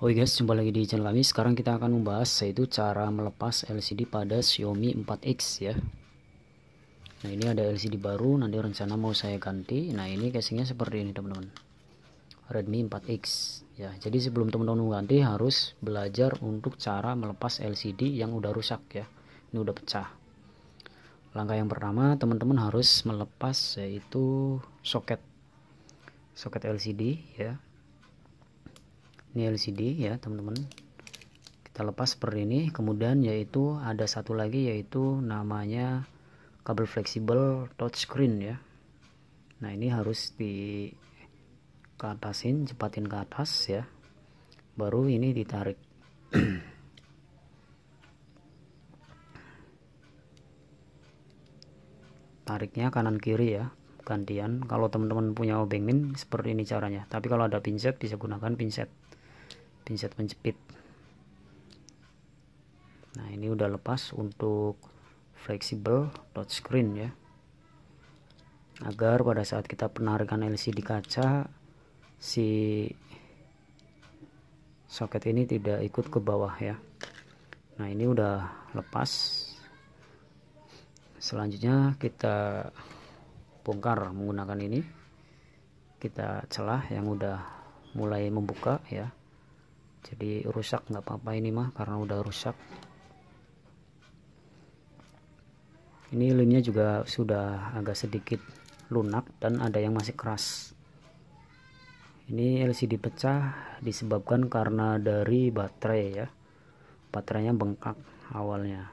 Oke guys, jumpa lagi di channel kami. Sekarang kita akan membahas yaitu cara melepas LCD pada Xiaomi 4X ya. Nah, ini ada LCD baru, nanti rencana mau saya ganti. Nah, ini casingnya seperti ini, teman-teman. Redmi 4X ya. Jadi sebelum teman-teman ganti harus belajar untuk cara melepas LCD yang udah rusak ya. Ini udah pecah. Langkah yang pertama, teman-teman harus melepas yaitu soket soket LCD ya ini LCD ya teman-teman kita lepas seperti ini kemudian yaitu ada satu lagi yaitu namanya kabel fleksibel touchscreen ya nah ini harus di ke atasin cepatin ke atas ya baru ini ditarik tariknya kanan kiri ya gantian kalau teman-teman punya obeng min seperti ini caranya tapi kalau ada pinset bisa gunakan pinset pinset penjepit nah ini udah lepas untuk fleksibel touchscreen ya agar pada saat kita penarikan LCD kaca si soket ini tidak ikut ke bawah ya nah ini udah lepas selanjutnya kita bongkar menggunakan ini kita celah yang udah mulai membuka ya jadi rusak nggak apa-apa ini mah karena udah rusak ini limnya juga sudah agak sedikit lunak dan ada yang masih keras ini LCD pecah disebabkan karena dari baterai ya baterainya bengkak awalnya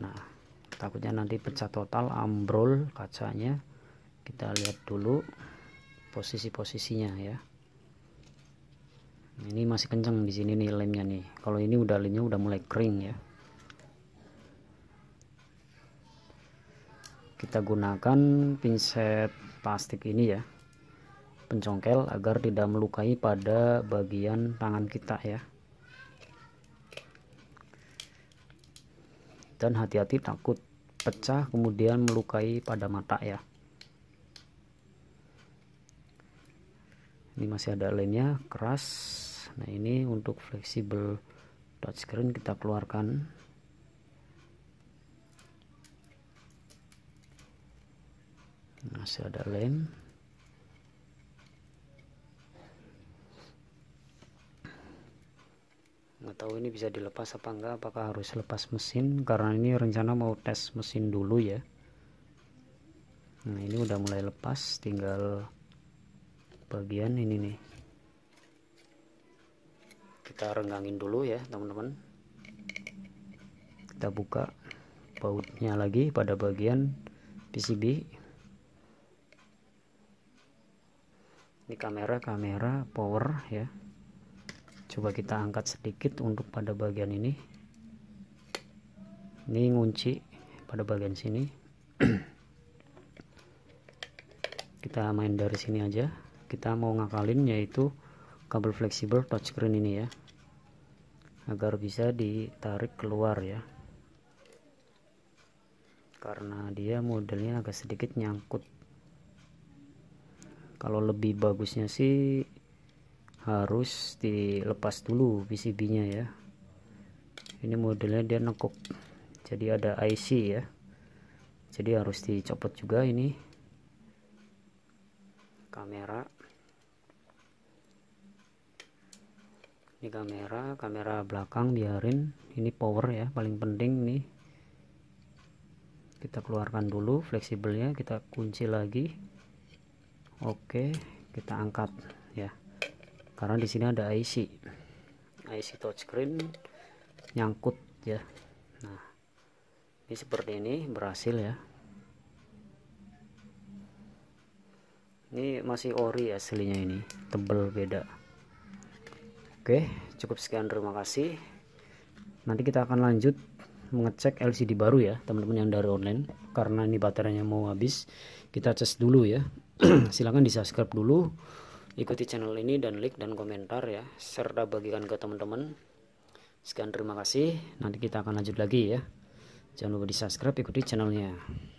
nah takutnya nanti pecah total ambrol kacanya kita lihat dulu posisi-posisinya ya ini masih kencang di sini nih lemnya nih kalau ini udah lemnya udah mulai kering ya kita gunakan pinset plastik ini ya pencongkel agar tidak melukai pada bagian tangan kita ya dan hati-hati takut pecah kemudian melukai pada mata ya ini masih ada lainnya keras nah ini untuk fleksibel touchscreen kita keluarkan masih ada lem nggak tahu ini bisa dilepas apa enggak apakah harus lepas mesin karena ini rencana mau tes mesin dulu ya nah ini udah mulai lepas tinggal bagian ini nih kita renggangin dulu ya teman-teman kita buka bautnya lagi pada bagian PCB ini kamera kamera power ya coba kita angkat sedikit untuk pada bagian ini ini ngunci pada bagian sini kita main dari sini aja kita mau ngakalin yaitu kabel fleksibel touchscreen ini ya agar bisa ditarik keluar ya karena dia modelnya agak sedikit nyangkut kalau lebih bagusnya sih harus dilepas dulu PCB nya ya ini modelnya dia nekuk jadi ada IC ya jadi harus dicopot juga ini kamera ini kamera kamera belakang biarin ini power ya paling penting nih kita keluarkan dulu fleksibelnya kita kunci lagi oke kita angkat ya karena di sini ada IC IC touchscreen nyangkut ya nah ini seperti ini berhasil ya ini masih ori aslinya ini tebel beda Oke, cukup sekian terima kasih. Nanti kita akan lanjut mengecek LCD baru ya, teman-teman yang dari online karena ini baterainya mau habis. Kita cek dulu ya. Silahkan di-subscribe dulu, ikuti channel ini dan like dan komentar ya, serta bagikan ke teman-teman. Sekian terima kasih. Nanti kita akan lanjut lagi ya. Jangan lupa di-subscribe, ikuti channelnya.